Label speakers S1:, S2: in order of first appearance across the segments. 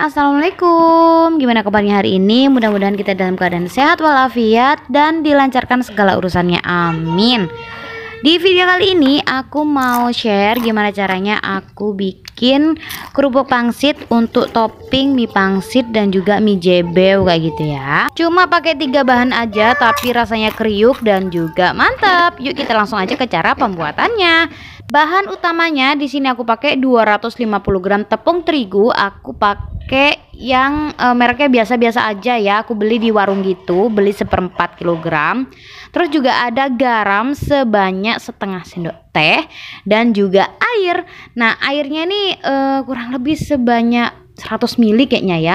S1: Assalamualaikum Gimana kabarnya hari ini? Mudah-mudahan kita dalam keadaan sehat walafiat Dan dilancarkan segala urusannya Amin di video kali ini aku mau share gimana caranya aku bikin kerupuk pangsit untuk topping mie pangsit dan juga mie jebeu kayak gitu ya. Cuma pakai tiga bahan aja tapi rasanya kriuk dan juga mantap. Yuk kita langsung aja ke cara pembuatannya. Bahan utamanya di sini aku pakai 250 gram tepung terigu, aku pakai yang e, mereknya biasa-biasa aja ya. Aku beli di warung gitu, beli seperempat kilogram. Terus juga ada garam sebanyak setengah sendok teh dan juga air. Nah, airnya ini e, kurang lebih sebanyak 100 ml kayaknya ya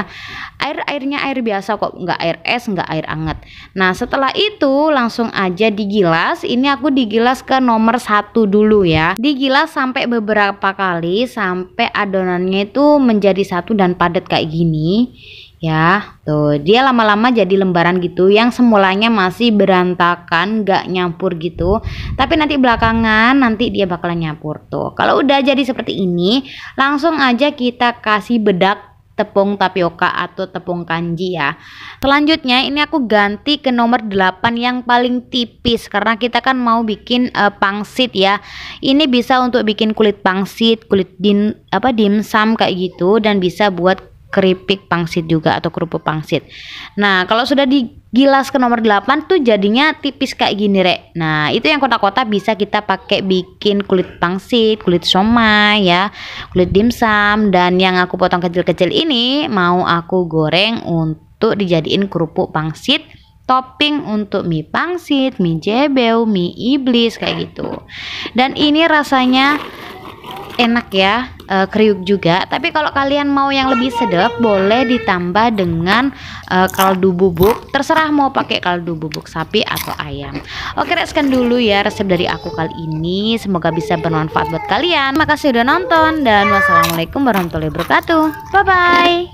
S1: air airnya air biasa kok nggak air es nggak air anget nah setelah itu langsung aja digilas ini aku digilas ke nomor satu dulu ya digilas sampai beberapa kali sampai adonannya itu menjadi satu dan padat kayak gini ya tuh dia lama-lama jadi lembaran gitu yang semulanya masih berantakan nggak nyampur gitu tapi nanti belakangan nanti dia bakalan nyampur tuh kalau udah jadi seperti ini langsung aja kita kasih bedak tepung tapioka atau tepung kanji ya selanjutnya ini aku ganti ke nomor 8 yang paling tipis karena kita kan mau bikin uh, pangsit ya ini bisa untuk bikin kulit pangsit kulit din apa dimsum kayak gitu dan bisa buat keripik pangsit juga atau kerupuk pangsit. Nah, kalau sudah digilas ke nomor 8 tuh jadinya tipis kayak gini, Rek. Nah, itu yang kotak-kotak bisa kita pakai bikin kulit pangsit, kulit somai ya, kulit dimsum dan yang aku potong kecil-kecil ini mau aku goreng untuk dijadiin kerupuk pangsit topping untuk mie pangsit, mie jebeu, mie iblis kayak gitu. Dan ini rasanya enak ya uh, kriuk juga tapi kalau kalian mau yang lebih sedap boleh ditambah dengan uh, kaldu bubuk terserah mau pakai kaldu bubuk sapi atau ayam oke reskan dulu ya resep dari aku kali ini semoga bisa bermanfaat buat kalian makasih udah nonton dan wassalamualaikum warahmatullahi wabarakatuh bye bye